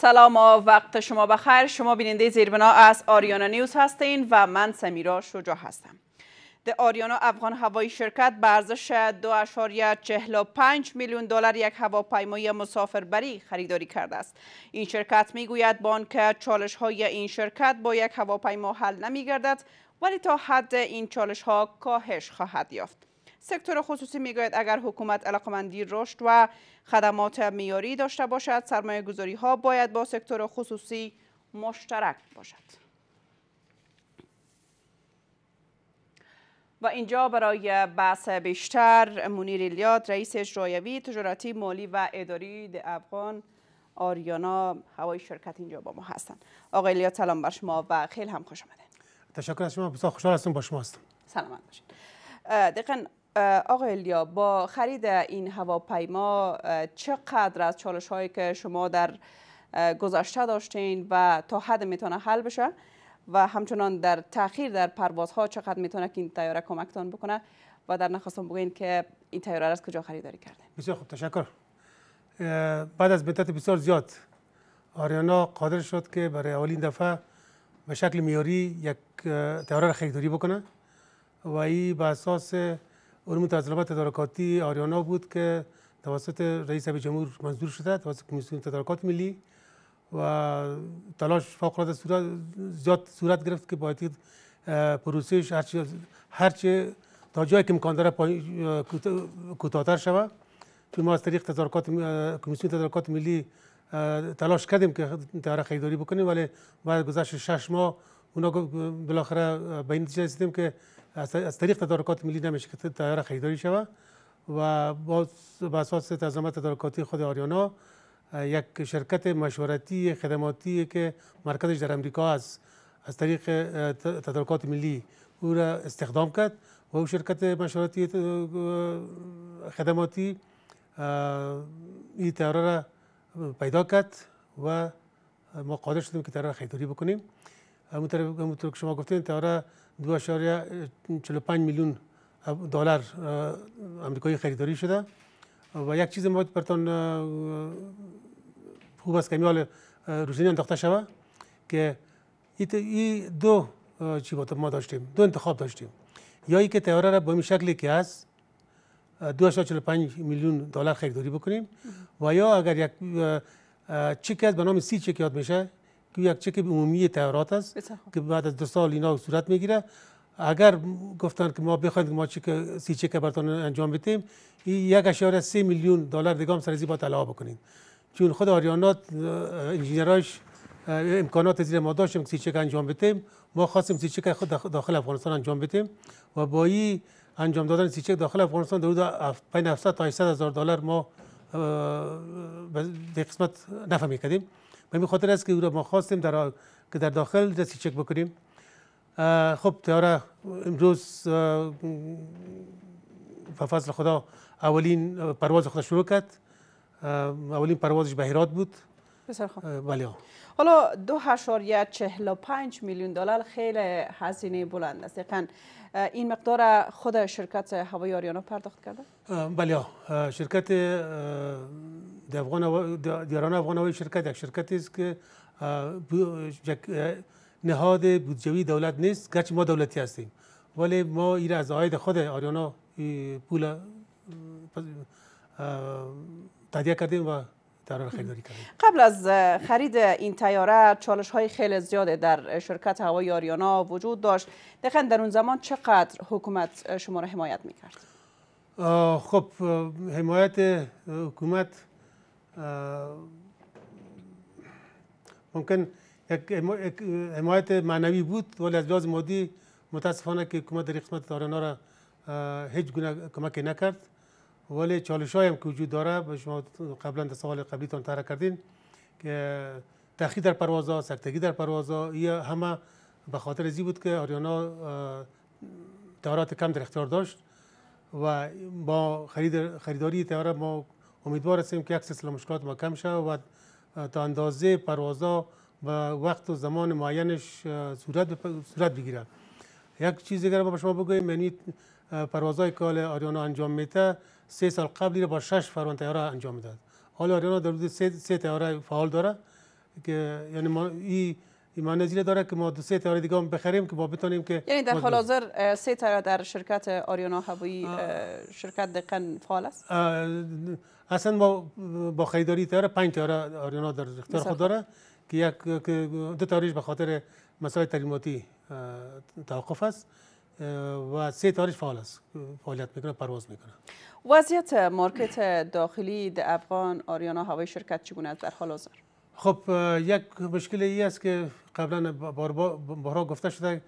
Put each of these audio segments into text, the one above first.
سلام و وقت شما بخیر شما بیننده زیربنا از آریانا نیوز هستین و من سمیرا شجا هستم ده آریانا افغان هوایی شرکت به ارزش 2.45 میلیون دلار یک هواپیمای مسافربری خریداری کرده است این شرکت میگوید بان که چالش های این شرکت با یک هواپیما حل نمیگردد ولی تا حد این چالش ها کاهش خواهد یافت سکتور خصوصی میگوید اگر حکومت علاقمندی رشد و خدمات میاری داشته باشد سرمایه گذاری ها باید با سکتور خصوصی مشترک باشد و اینجا برای بحث بیشتر منیر الیاد رئیس اجرایوی تجارتی مالی و اداری افغان آریانا هوای شرکت اینجا با ما هستند آقای الیاد سلام بر شما و خیلی هم خوش آمدید تشکر از شما بسیار خوشحال هستم با شما هستم سلامت باشید آقای الیا با خرید این هواپیما چقدر از چالش هایی که شما در گذشته داشتین و تا حد میتونه حل بشه و همچنان در تاخیر در پروازها چقدر میتونه که این تیاره کمکتان بکنه و در نخواستم بگوین که این تیاره از کجا خریداری کرده بسیار خوب تشکر بعد از مدت بسیار زیاد آریانا قادر شد که برای اولین دفعه به شکل میاری یک تیاره را خریداری بکنه و ای به اساس اون تجربه تدارکاتی آریانا بود که توسط رئیس جمهور منظور شده توسط کمیسیون تدارکات ملی و تلاش فوق العاده صورت زیاد صورت گرفت که باید پروسیش هرچه هرچه تا جایی که امکان داره کوتاهتر شود که ما از طریق تدارکات کمیسیون تدارکات ملی تلاش کردیم که تاریخ خریداری بکنیم ولی بعد گذشت شش ماه اونا بالاخره به این نتیجه رسیدیم که از طریق تدارکات ملی نمیشه که تیاره خریداری شود و با اساس تنظیمات تدارکاتی خود آریانا یک شرکت مشورتی خدماتی که مرکزش در امریکا است از طریق تدارکات ملی او را استخدام کرد و او شرکت مشورتی خدماتی این تیاره را پیدا کرد و ما قادر شدیم که تیاره خریداری بکنیم همونطور که شما گفتین دو 2.45 میلیون دلار امریکایی خریداری شده و یک چیز باید پرتون خوب است که حال روزینه انداخته شوه که این دو چی بود ما داشتیم دو انتخاب داشتیم یا ای که تیاره را به این شکلی که هست 245 میلیون دلار خریداری بکنیم و یا اگر یک چک هست به نام سی چک یاد میشه که یک چک عمومی تیارات است که بعد از دو سال اینا صورت میگیره اگر گفتن که ما بخواید ما چک سی چک انجام بدیم یک اشاره سه میلیون دلار دیگه هم سرزی با علاوه بکنیم چون خود آریانات انجینراش امکانات زیر ما داشتیم که سی چک انجام بدیم ما خواستیم سی چک خود داخل افغانستان انجام بدیم و با این انجام دادن سی چک داخل افغانستان درود حدود 500 تا 800 هزار دلار ما به قسمت نفع میکردیم به خاطر است که ما خواستیم در که در داخل دستی چک بکنیم خب تیاره امروز به خدا اولین پرواز خود شروع کرد اولین پروازش به هرات بود بسیار خوب بله حالا دو یا چهل و پنج میلیون دلار خیلی هزینه بلند است این مقدار خود شرکت هوای آریانا پرداخت کرده؟ بله شرکت دیاران افغان هوای شرکت یک شرکتی است که نهاد بودجوی دولت نیست گرچه ما دولتی هستیم ولی ما این از آید خود آریانا پول تدیه کردیم و قبل از خرید این تیاره چالش های خیلی زیاده در شرکت هوای آریانا وجود داشت دقیقا در اون زمان چقدر حکومت شما را حمایت میکرد خب حمایت حکومت ممکن یک حمایت معنوی بود ولی از لحاظ مادی متاسفانه که حکومت در قسمت آریانا را هیچ گونه کمک نکرد ولی چالش هم که وجود داره به شما قبلا در سوال قبلیتان طرح کردین که تخیی در پروازها سکتگی در پروازها یا همه به خاطر زی بود که آریانا تهارات کم در اختیار داشت و با خرید خریداری تهاره ما امیدوار هستیم که یک سلسله مشکلات ما کم شد و تا اندازه پروازها و وقت و زمان معینش صورت بگیره یک چیز دیگر با شما بگویم یعنی پروازهای که آریانا انجام میته سه سال قبل با شش فرون تیاره انجام میداد حالا آریانا در حدود سه, سه تیاره فعال داره که یعنی ما ای داره که ما دو سه تیاره دیگه هم بخریم که با بتونیم که یعنی در حال حاضر سه تیاره در شرکت آریانا هوایی شرکت دقیقا فعال است اصلا ما با خریداری تیاره پنج تیاره آریانا در اختیار خود داره که یک دو تاریخ به خاطر مسائل تریماتی توقف است و سه تاریخ فعال است فعالیت میکنه پرواز میکنه وضعیت مارکت داخلی در افغان آریانا هوای شرکت چگونه است در حال حاضر خب یک مشکل ای است که قبلا بارها گفته شده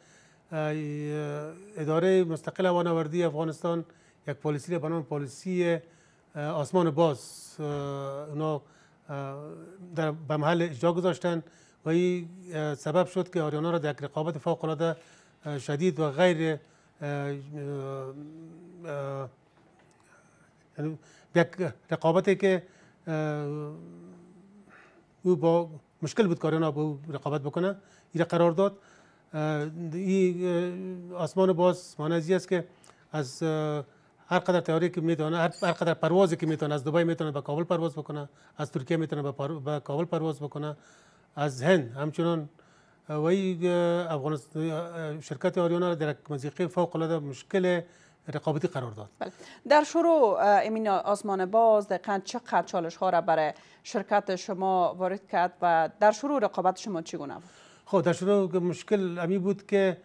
اداره مستقل هوانوردی افغانستان یک پالیسی به نام پالیسی آسمان باز اونا در به محل اجرا گذاشتن و این سبب شد که آریانا را در رقابت فوق العاده شدید و غیر یک یعنی رقابتی که او با مشکل بود کارنا به او رقابت بکنه این قرار داد این آسمان باز مانزی است که از هر قدر تیاری که میتونه هر قدر پروازی که میتونه از دبی میتونه به کابل پرواز بکنه از ترکیه میتونه به کابل پرواز بکنه از هند همچنان وی افغانستان شرکت آریانا در فوق العاده مشکل رقابتی قرار داد بله. در شروع امین آسمان باز دقیقا چقدر چالش ها را برای شرکت شما وارد کرد و در شروع رقابت شما چگونه بود خب در شروع مشکل امی بود که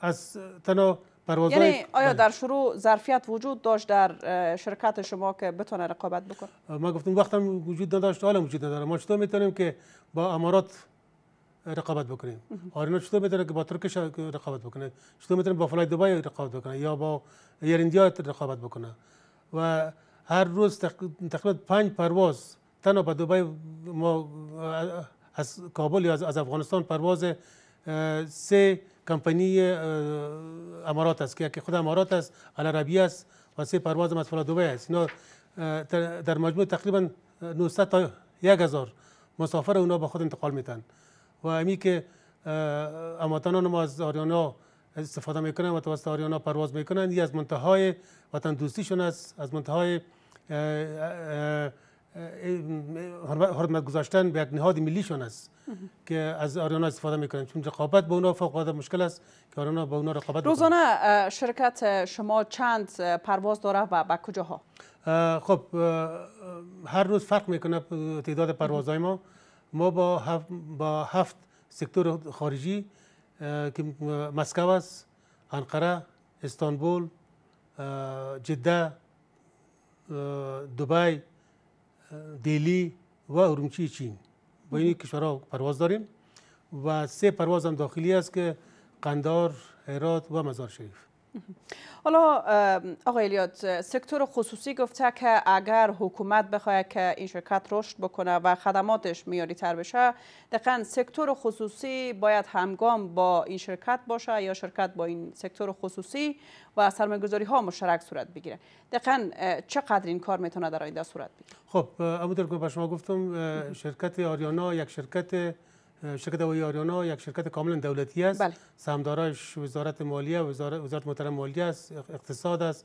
از تنها پروازهای یعنی آیا بله. در شروع ظرفیت وجود داشت در شرکت شما که بتونه رقابت بکنه ما گفتم وقتم وجود نداشت حالا وجود نداره ما چطور میتونیم که با امارات رقابت بکنیم آرینا چطور میتونه که با ترکش رقابت بکنه چطور میتونه با فلای دبی رقابت بکنه یا با ایر رقابت بکنه و هر روز تقریبا پنج پرواز تنها با دبی ما از کابل یا از افغانستان پرواز سه کمپانی امارات است که یکی خود امارات است عربی است و سه پرواز از فلای دبی است اینا در مجموع تقریبا 900 تا 1000 مسافر اونا با خود انتقال میتن و امی که هموطنان ما از آریانا استفاده میکنن و توسط آریانا پرواز میکنن یه از منتهای وطن دوستیشون است از منتهای حرمت گذاشتن به یک نهاد ملیشون است که از آریانا استفاده میکنن چون رقابت با اونا فوق العاده مشکل است که آریانا با اونا رقابت روزانه شرکت شما چند پرواز داره و به کجاها خب هر روز فرق میکنه تعداد پروازهای ما ما با هفت, با هفت سکتور خارجی که مسکو است انقره استانبول جده دوبای دیلی و ارومچی چین با این کشورها پرواز داریم و سه پرواز هم داخلی است که قندار، هرات و مزار شریف حالا آقای الیاد سکتور خصوصی گفته که اگر حکومت بخواهد که این شرکت رشد بکنه و خدماتش میاری تر بشه دقیقا سکتور خصوصی باید همگام با این شرکت باشه یا شرکت با این سکتور خصوصی و گذاری ها مشترک صورت بگیره دقیقا چقدر این کار میتونه در آینده صورت بگیره خب امودر به شما گفتم شرکت آریانا یک شرکت شرکت هوایی آریانا یک شرکت کاملا دولتی است بله. وزارت مالیه وزارت محترم مالیه است اقتصاد است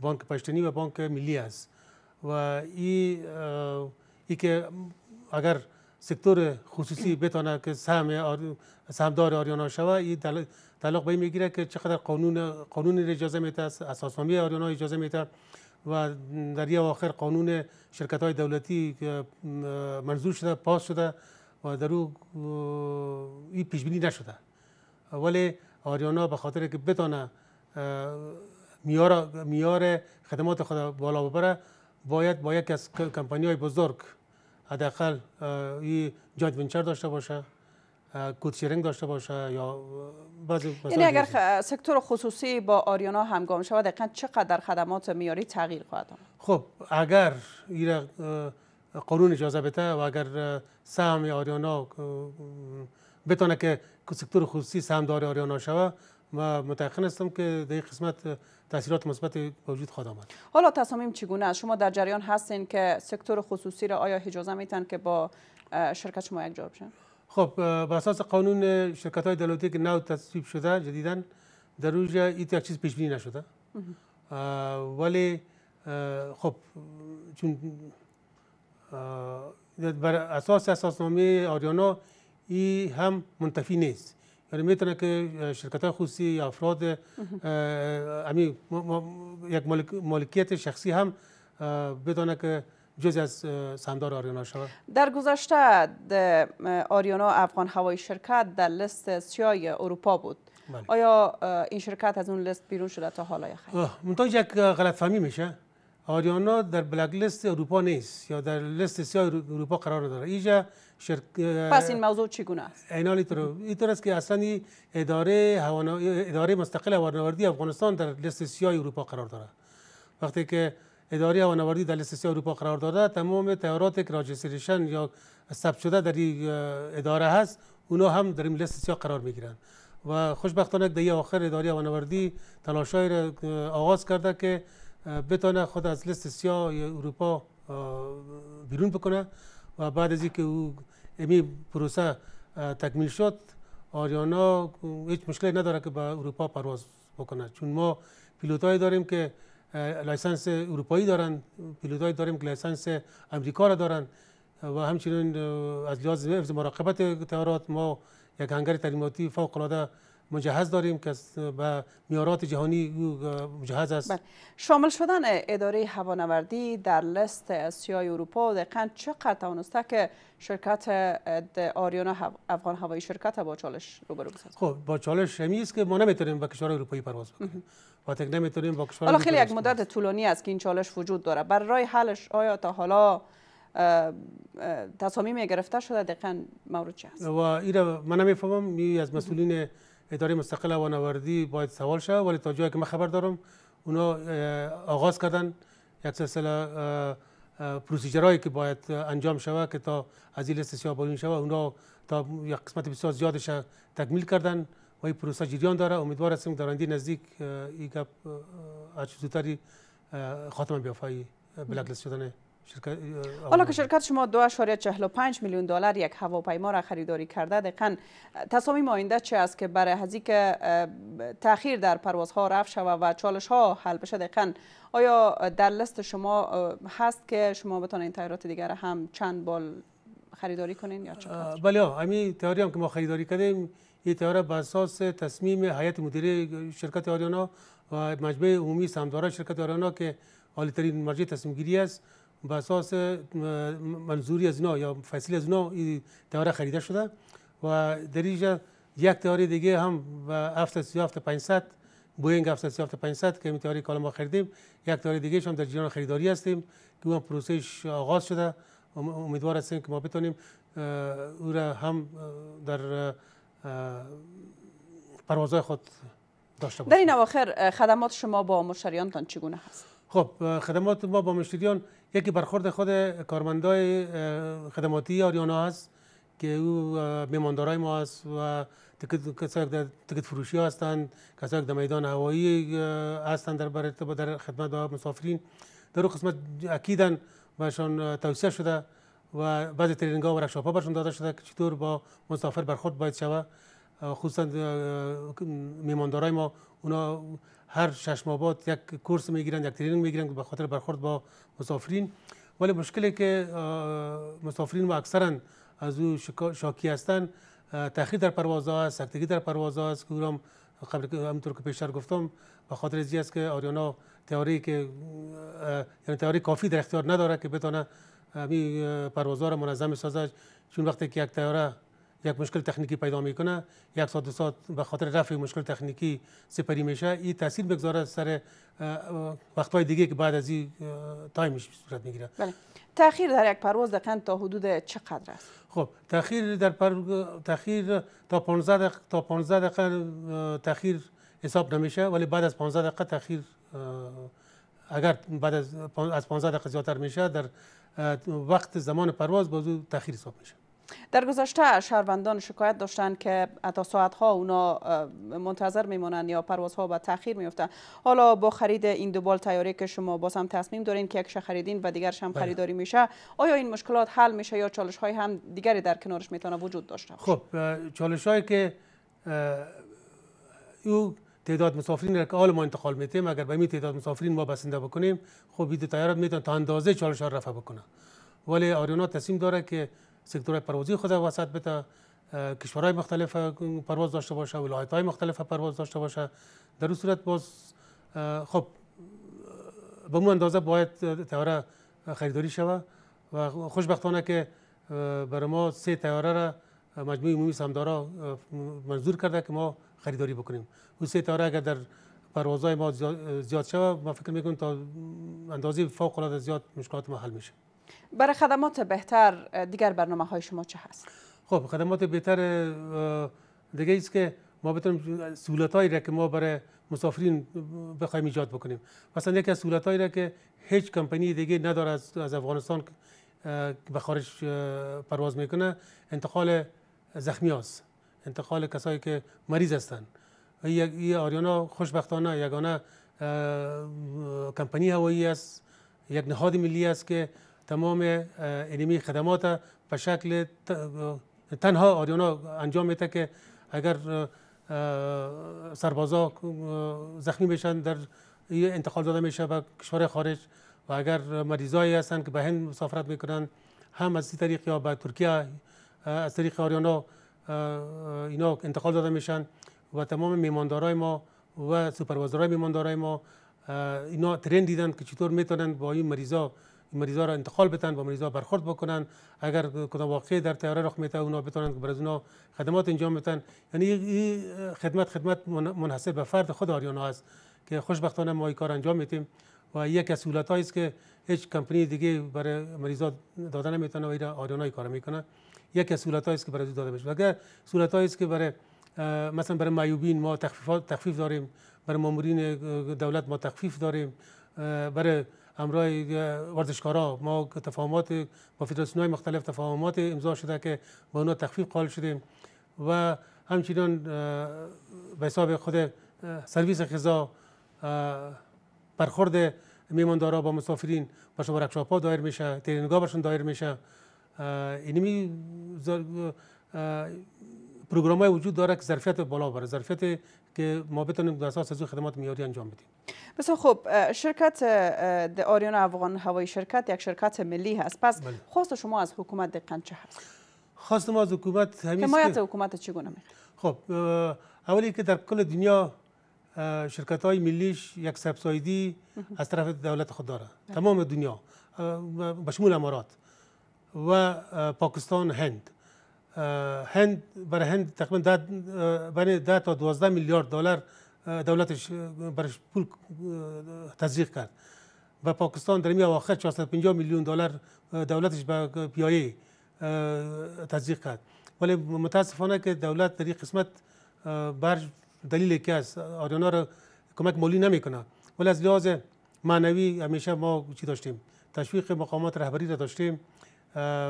بانک پشتنی و بانک ملی است و این ای که اگر سکتور خصوصی بتانه که سهم سهامدار آریانا شوه این تعلق به میگیره که چقدر قانون قانون اجازه میده اساسنامه آریانا اجازه میده و در یه آخر قانون شرکت های دولتی منظور شده پاس شده و درو این پیش بینی نشده ولی آریانا به خاطر که بتانه میار خدمات خود بالا ببره باید با یک از کمپانی های بزرگ حداقل این جاید داشته باشه کودشیرینگ داشته باشه یا بعضی یعنی اگر سکتور خصوصی با آریانا همگام شود دقیقا چقدر خدمات میاری تغییر خواهد خب اگر قانون اجازه بده و اگر سهم آریانا بتانه که سکتور خصوصی سهم داره آریانا شوه و متقن هستم که در قسمت تاثیرات مثبت وجود خواهد آمد حالا تصامیم چگونه است شما در جریان هستین که سکتور خصوصی را آیا اجازه میتن که با شرکت شما جواب شن خب بر اساس قانون شرکت های دولتی که نو تصویب شده جدیدا در روز ایت یک چیز پیش بینی نشده ولی خب چون بر اساس اساسنامه آریانا ای هم منتفی نیست یعنی میتونه که شرکت های خصوصی یا افراد امی یک مالک مالکیت شخصی هم بدانه که جزی از سهمدار آریانا شود در گذشته آریانا افغان هوای شرکت در لیست سیای اروپا بود بله. آیا این شرکت از اون لیست بیرون شده تا حالا یا خیر؟ یک غلط فهمی میشه آریانا در بلک لیست اروپا نیست یا در لیست سیاه اروپا قرار داره ایجا شرک... پس این موضوع گونه است اینال اینطور است که اصلا اداره هوانا... اداره مستقل هوانوردی افغانستان در لیست سیاه اروپا قرار داره وقتی که اداره هوانوردی در لیست سیاه اروپا قرار داده تمام تیارات که راجستریشن یا ثبت شده در این اداره هست اونا هم در این لیست سیاه قرار میگیرن و خوشبختانه در آخر اداره هوانوردی تلاشای را آغاز کرده که بتانه خود از لیست سیاه اروپا بیرون بکنه و بعد از اینکه او امی پروسه تکمیل شد آریانا هیچ مشکلی نداره که به اروپا پرواز بکنه چون ما پیلوتایی داریم که لایسنس اروپایی دارن پیلوتایی داریم که لایسنس امریکا را دارن و همچنین از لحاظ مراقبت تیارات ما یک هنگر تعلیماتی فوق العاده مجهز داریم که به میارات جهانی مجهز است بله. شامل شدن اداره هوانوردی در لست سیای اروپا دقیقا چقدر توانسته که شرکت آریانا افغان هوایی شرکت با چالش روبرو بسازد خب با چالش همی است که ما نمیتونیم به کشور اروپایی پرواز بکنیم تک نمیتونیم با کشور حالا خیلی یک مدت طولانی است که این چالش وجود داره برای حلش آیا تا حالا تصامیم گرفته شده دقیقا مورد چه است و ایره من نمیفهمم از مسئولین اداره مستقل وانوردی باید سوال شد ولی تا جایی که من خبر دارم اونا آغاز کردن یک سلسله پروسیجرهایی که باید انجام شود که تا از این لیست بالین اونا تا یک قسمت بسیار زیادش تکمیل کردن و این پروسه جریان داره امیدوار هستیم در آینده نزدیک این گپ هرچه زودتری خاتمه بیافه بلک لیست شدن حالا که شرکت شما 2.45 میلیون دلار یک هواپیما را خریداری کرده دقیقا تصامیم آینده چه است که برای هزی که تاخیر در پروازها رفت شود و چالش ها حل بشه دقیقا آیا در لست شما هست که شما بتانین تیارات دیگر هم چند بال خریداری کنین یا چقدر بله همین تیاری هم که ما خریداری کردیم این تیاره بر اساس تصمیم هیئت مدیره شرکت آریانا و مجمع عمومی سمدار شرکت آریانا که عالیترین مرجع تصمیم گیری است بساس اساس منظوری از اینا یا فصیل از اینا این تاره خریده شده و در اینجا یک تاره دیگه هم به 737 500 بوینگ افتاد 500 که تیاره کالا ما خریدیم یک تاره دیگه هم در جریان خریداری هستیم که اون پروسش آغاز شده امیدوار هستیم که ما بتونیم او را هم در پروازهای خود داشته باشیم در این آخر خدمات شما با مشتریانتان چگونه هست خب خدمات ما با مشتریان یکی برخورد خود کارمندای خدماتی آریانا هست که او میماندارای ما هست و کسایی که تکت فروشی هستند کسایی که در میدان هوایی هستند در برای در خدمت با مسافرین در اون قسمت اکیدن بهشون توصیه شده و بعضی ترینگ ها و رکشاپ ها داده شده که چطور با مسافر برخورد باید شود خصوصا میماندارای ما اونا هر شش ماه بعد یک کورس میگیرند یک ترینینگ میگیرند به خاطر برخورد با مسافرین ولی مشکلی که مسافرین و اکثرا از او شاکی هستند تاخیر در پروازها است سختگی در پروازها است که هم قبل که که پیشتر گفتم به خاطر ازی است که آریانا تئوری که یعنی تئوری کافی در اختیار نداره که بتونه همین پروازها را منظم سازد چون وقتی که یک تیاره یک مشکل تکنیکی پیدا میکنه یک ساعت دو ساعت به خاطر رفع مشکل تکنیکی سپری میشه این تاثیر میگذاره سر وقت های دیگه که بعد از این تایمش صورت میگیره بله. تاخیر در یک پرواز دقیقاً تا حدود چقدر است خب تاخیر در پر... تاخیر تا 15 دقیقه تا 15 دقیقه تاخیر حساب نمیشه ولی بعد از 15 دقیقه تاخیر اگر بعد از از 15 دقیقه زیاتر میشه در وقت زمان پرواز بازو تاخیر حساب میشه در گذشته شهروندان شکایت داشتند که تا ساعت ها اونا منتظر میمانند یا پروازها به تاخیر میفتن حالا با خرید این دو بال تیاره که شما باز هم تصمیم دارین که یکش خریدین و دیگرش هم بله. خریداری میشه آیا این مشکلات حل میشه یا چالش های هم دیگری در کنارش میتونه وجود داشته باشه خب چالش هایی که او تعداد مسافرین را که حال ما انتقال میتیم اگر به می تعداد مسافرین ما بسنده بکنیم خب این تیارات تا اندازه چالش ها رفع بکنه ولی آریونا تصمیم داره که سکتور پروازی خود وسط بده کشورهای مختلف پرواز داشته باشه ولایت های مختلف پرواز داشته باشه در اون صورت باز خب به من اندازه باید تیاره خریداری شوه و خوشبختانه که برای ما سه تیاره را مجموعه عمومی سمدارا منظور کرده که ما خریداری بکنیم اون سه تیاره اگر در پروازهای ما زیاد شوه ما فکر میکنیم تا اندازه فوق العاده زیاد مشکلات ما حل میشه برای خدمات بهتر دیگر برنامه های شما چه هست؟ خب خدمات بهتر دیگه ایست که ما بتونیم سهولت هایی را که ما برای مسافرین بخوایم ایجاد بکنیم مثلا یکی از سهولت را که هیچ کمپانی دیگه نداره از افغانستان به خارج پرواز میکنه انتقال زخمی هاست انتقال کسایی که مریض هستن این آریانا خوشبختانه یگانه کمپانی هوایی است یک نهاد ملی است که تمام علمی خدمات به شکل تنها آریانا انجام میده که اگر سربازا زخمی میشن در انتقال داده میشه به کشور خارج و اگر مریضایی هستند که به هند مسافرت میکنن هم از این طریق یا به ترکیه از طریق آریانا اینا انتقال داده میشن و تمام میماندارای ما و سوپروایزرهای میماندارای ما اینا ترین دیدن که چطور میتونن با این مریضا مریضا را انتقال بتن با مریضا برخورد بکنن اگر کدام واقعی در تیاره رخ میده اونا بتونن که برای خدمات انجام بتن یعنی این خدمت خدمت منحصر به فرد خود آریانا است که خوشبختانه ما این کار انجام میتیم و یک از است که هیچ کمپنی دیگه برای مریضا داده نمیتونه و ایرا آریانا ای کار میکنه یک از است که برای داده بشه اگر سهولت است که برای مثلا برای معیوبین ما تخفیف داریم برای مامورین دولت ما تخفیف داریم برای همراه ورزشکارا ما تفاهمات با فدراسیون مختلف تفاهمات امضا شده که با اونا تخفیف قائل شدیم و همچنین به حساب خود سرویس غذا برخورد میماندارا با مسافرین شما ورکشاپ ها دایر میشه تیرینگا برشون دایر میشه اینمی پروگرام های وجود داره که ظرفیت بالا بره ظرفیت که ما بتونیم در اساس از خدمات میاری انجام بدیم بسیار خوب شرکت آریان افغان هوایی شرکت یک شرکت ملی هست پس بله. خواست شما از حکومت دقیقا چه هست خواست ما از حکومت همیشه حمایت حکومت چگونه می خب اولی که در کل دنیا شرکت های ملیش یک سبسایدی از طرف دولت خود داره بله. تمام دنیا بشمول امارات و پاکستان هند هند برای هند تقریبا ده تا 12 میلیارد دلار دولتش برش پول تزریق کرد و پاکستان در می اواخر 450 میلیون دلار دولتش به پیایه تزریق کرد ولی متاسفانه که دولت در این قسمت بر دلیل که از آریانا را کمک مالی نمیکنه ولی از لحاظ معنوی همیشه ما چی داشتیم تشویق مقامات رهبری را داشتیم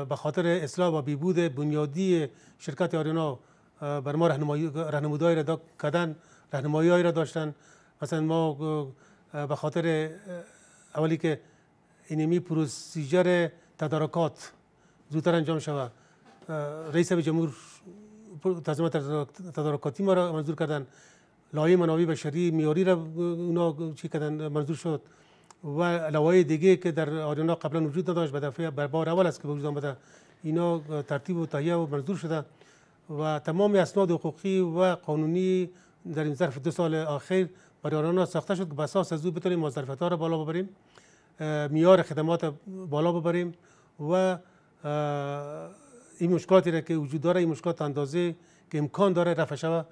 به خاطر اصلاح و بیبود بنیادی شرکت آرینا بر ما رهنمودایی را کردن رهنمایی را داشتن مثلا ما به خاطر اولی که اینمی پروسیجر تدارکات زودتر انجام شود رئیس جمهور تنظیم تدارکاتی ما را منظور کردن لایه منابع بشری میاری را اونا چی منظور شد و لوای دیگه که در آریانا قبلا وجود داشت به دفعه بر بار اول است که به وجود آمده اینا ترتیب و تهیه و منظور شده و تمام اسناد حقوقی و قانونی در این ظرف دو سال آخر برای آریانا ساخته شد که بساس از او بتونیم مزدرفت ها را بالا ببریم میار خدمات بالا ببریم و این مشکلاتی را که وجود داره این مشکلات اندازه که امکان داره رفع شود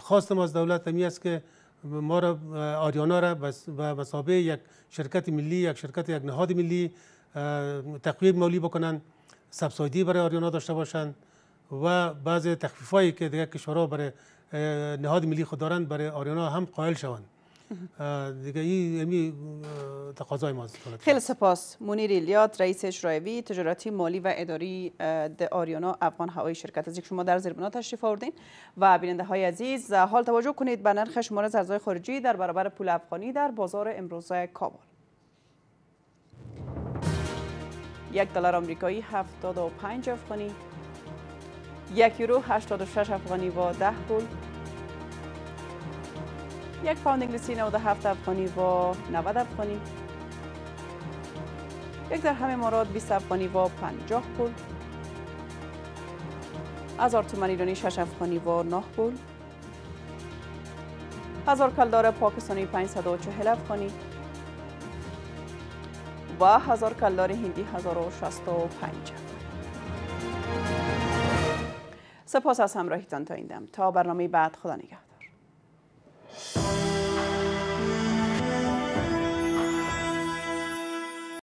خواست ما از دولت همی است که ما را آریانا را به مسابه یک شرکت ملی یک شرکت یک نهاد ملی تقویب مالی بکنند، سبسایدی برای آریانا داشته باشند و بعض تخفیفایی که دیگر کشورها برای نهاد ملی خود دارند برای آریانا هم قائل شوند دیگه یعنی، خیلی سپاس منیر ایلیاد رئیس اجرایی تجارتی مالی و اداری د آریانا افغان هوایی شرکت از یک شما در زیربنا تشریف آوردین و بیننده های عزیز حال توجه کنید به نرخ شماره ارزهای خارجی در برابر پول افغانی در بازار امروز کابل یک دلار آمریکایی 75 افغانی یک یورو 86 افغانی و 10 پول یک پاوند انگلیسی 97 افغانی و 90 افغانی یک در همه امارات 20 افغانی و 50 پول هزار تومن ایرانی 6 افغانی و 9 پول هزار کلدار پاکستانی 540 افغانی و هزار کلدار هندی 1065 سپاس از همراهیتان تا این دم تا برنامه بعد خدا نگهدار